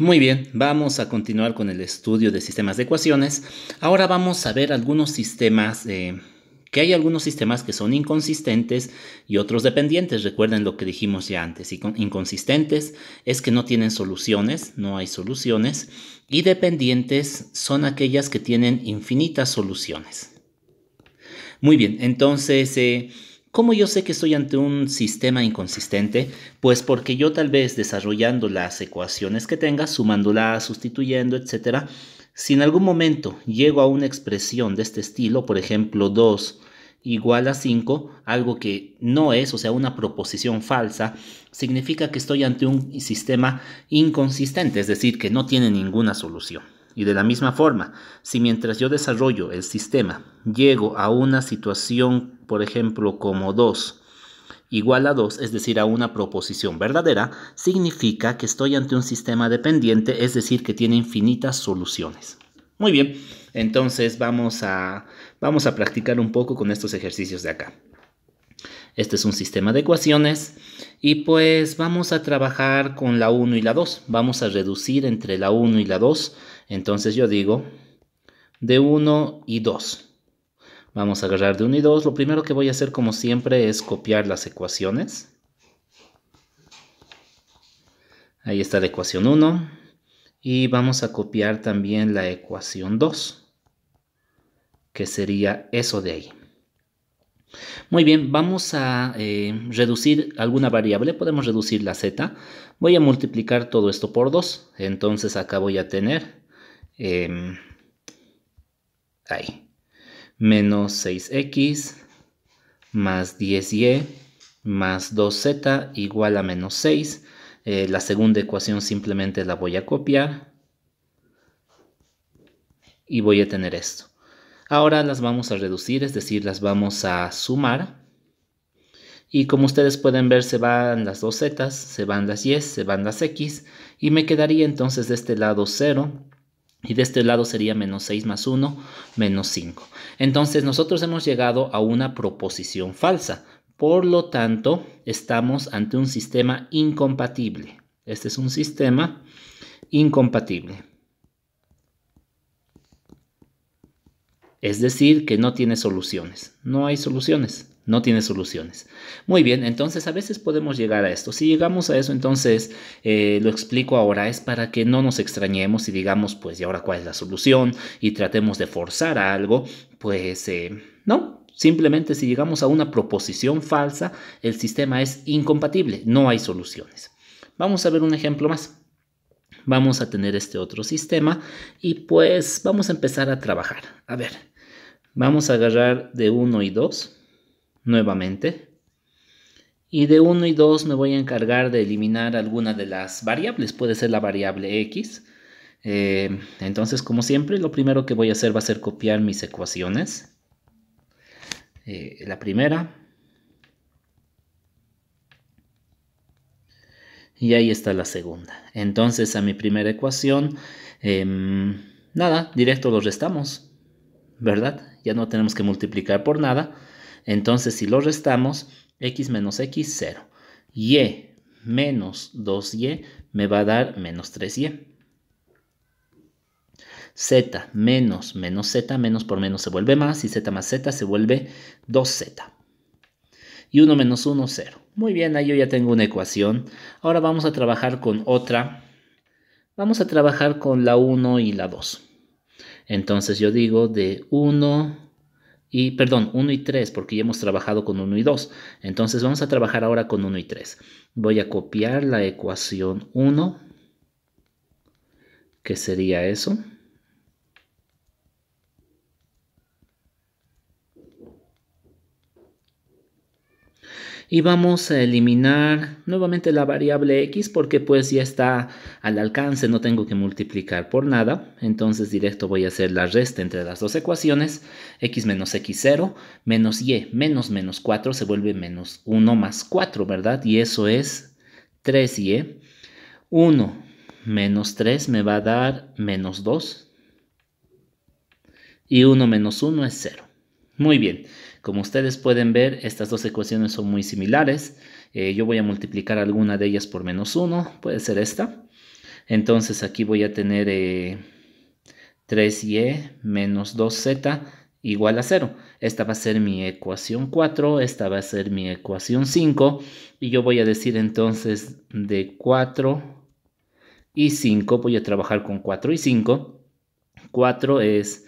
Muy bien, vamos a continuar con el estudio de sistemas de ecuaciones. Ahora vamos a ver algunos sistemas, eh, que hay algunos sistemas que son inconsistentes y otros dependientes. Recuerden lo que dijimos ya antes. Inconsistentes es que no tienen soluciones, no hay soluciones. Y dependientes son aquellas que tienen infinitas soluciones. Muy bien, entonces... Eh, ¿Cómo yo sé que estoy ante un sistema inconsistente? Pues porque yo tal vez desarrollando las ecuaciones que tenga, sumándolas, sustituyendo, etcétera, si en algún momento llego a una expresión de este estilo, por ejemplo 2 igual a 5, algo que no es, o sea, una proposición falsa, significa que estoy ante un sistema inconsistente, es decir, que no tiene ninguna solución. Y de la misma forma, si mientras yo desarrollo el sistema, llego a una situación, por ejemplo, como 2 igual a 2, es decir, a una proposición verdadera, significa que estoy ante un sistema dependiente, es decir, que tiene infinitas soluciones. Muy bien, entonces vamos a, vamos a practicar un poco con estos ejercicios de acá. Este es un sistema de ecuaciones y pues vamos a trabajar con la 1 y la 2. Vamos a reducir entre la 1 y la 2 entonces yo digo de 1 y 2. Vamos a agarrar de 1 y 2. Lo primero que voy a hacer como siempre es copiar las ecuaciones. Ahí está la ecuación 1. Y vamos a copiar también la ecuación 2. Que sería eso de ahí. Muy bien, vamos a eh, reducir alguna variable. Podemos reducir la z. Voy a multiplicar todo esto por 2. Entonces acá voy a tener Em, ahí, menos 6x más 10y e más 2z igual a menos 6. Eh, la segunda ecuación simplemente la voy a copiar y voy a tener esto. Ahora las vamos a reducir, es decir, las vamos a sumar. Y como ustedes pueden ver, se van las dos zetas, se van las y, se van las x. Y me quedaría entonces de este lado 0 y de este lado sería menos 6 más 1, menos 5. Entonces nosotros hemos llegado a una proposición falsa. Por lo tanto, estamos ante un sistema incompatible. Este es un sistema incompatible. Es decir, que no tiene soluciones. No hay soluciones no tiene soluciones. Muy bien, entonces a veces podemos llegar a esto. Si llegamos a eso, entonces eh, lo explico ahora, es para que no nos extrañemos y digamos, pues, ¿y ahora cuál es la solución? Y tratemos de forzar a algo, pues, eh, no. Simplemente si llegamos a una proposición falsa, el sistema es incompatible, no hay soluciones. Vamos a ver un ejemplo más vamos a tener este otro sistema y pues vamos a empezar a trabajar. A ver, vamos a agarrar de 1 y 2 nuevamente. Y de 1 y 2 me voy a encargar de eliminar alguna de las variables. Puede ser la variable x. Eh, entonces, como siempre, lo primero que voy a hacer va a ser copiar mis ecuaciones. Eh, la primera. Y ahí está la segunda. Entonces, a mi primera ecuación, em, nada, directo lo restamos. ¿Verdad? Ya no tenemos que multiplicar por nada. Entonces, si lo restamos, x menos x, 0. Y e menos 2y me va a dar menos 3y. z menos menos z, menos por menos se vuelve más, y z más z se vuelve 2z. Y 1 menos 1, 0. Muy bien, ahí yo ya tengo una ecuación. Ahora vamos a trabajar con otra. Vamos a trabajar con la 1 y la 2. Entonces yo digo de 1 y perdón, 1 y 3, porque ya hemos trabajado con 1 y 2. Entonces vamos a trabajar ahora con 1 y 3. Voy a copiar la ecuación 1, que sería eso. y vamos a eliminar nuevamente la variable x porque pues ya está al alcance, no tengo que multiplicar por nada, entonces directo voy a hacer la resta entre las dos ecuaciones, x menos x0 menos y menos menos 4 se vuelve menos 1 más 4, ¿verdad? Y eso es 3y, 1 menos 3 me va a dar menos 2 y 1 menos 1 es 0. Muy bien, como ustedes pueden ver, estas dos ecuaciones son muy similares. Eh, yo voy a multiplicar alguna de ellas por menos 1, puede ser esta. Entonces aquí voy a tener 3y eh, e menos 2z igual a 0. Esta va a ser mi ecuación 4, esta va a ser mi ecuación 5. Y yo voy a decir entonces de 4 y 5, voy a trabajar con 4 y 5. 4 es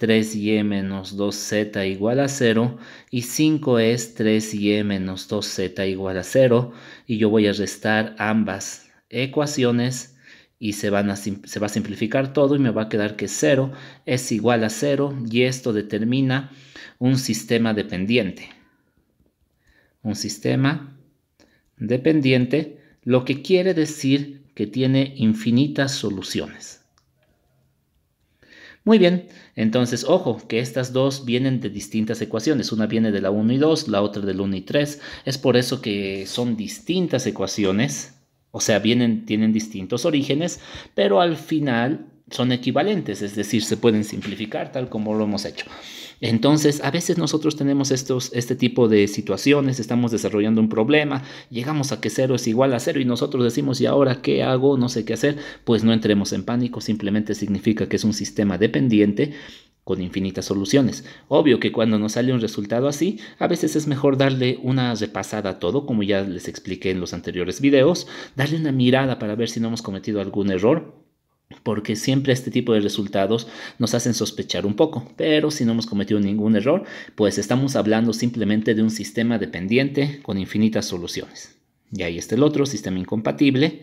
3y e menos 2z igual a 0 y 5 es 3y e menos 2z igual a 0 y yo voy a restar ambas ecuaciones y se, se va a simplificar todo y me va a quedar que 0 es igual a 0 y esto determina un sistema dependiente. Un sistema dependiente, lo que quiere decir que tiene infinitas soluciones. Muy bien, entonces ojo que estas dos vienen de distintas ecuaciones, una viene de la 1 y 2, la otra del 1 y 3, es por eso que son distintas ecuaciones, o sea, vienen, tienen distintos orígenes, pero al final son equivalentes, es decir, se pueden simplificar tal como lo hemos hecho. Entonces, a veces nosotros tenemos estos, este tipo de situaciones, estamos desarrollando un problema, llegamos a que cero es igual a cero y nosotros decimos, ¿y ahora qué hago? No sé qué hacer. Pues no entremos en pánico, simplemente significa que es un sistema dependiente con infinitas soluciones. Obvio que cuando nos sale un resultado así, a veces es mejor darle una repasada a todo, como ya les expliqué en los anteriores videos, darle una mirada para ver si no hemos cometido algún error porque siempre este tipo de resultados nos hacen sospechar un poco, pero si no hemos cometido ningún error, pues estamos hablando simplemente de un sistema dependiente con infinitas soluciones. Y ahí está el otro sistema incompatible.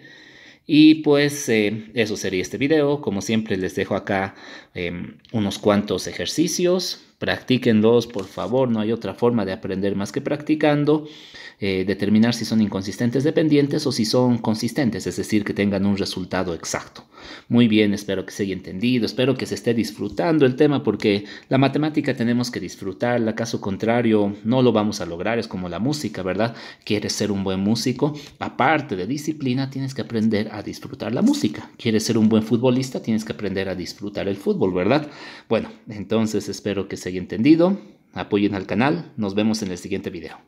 Y pues eh, eso sería este video. Como siempre les dejo acá em, unos cuantos ejercicios practíquenlos, por favor, no hay otra forma de aprender más que practicando, eh, determinar si son inconsistentes dependientes o si son consistentes, es decir, que tengan un resultado exacto. Muy bien, espero que se haya entendido, espero que se esté disfrutando el tema porque la matemática tenemos que disfrutarla, caso contrario no lo vamos a lograr, es como la música, ¿verdad? Quieres ser un buen músico, aparte de disciplina, tienes que aprender a disfrutar la música. Quieres ser un buen futbolista, tienes que aprender a disfrutar el fútbol, ¿verdad? Bueno, entonces espero que se hay entendido, apoyen al canal, nos vemos en el siguiente video.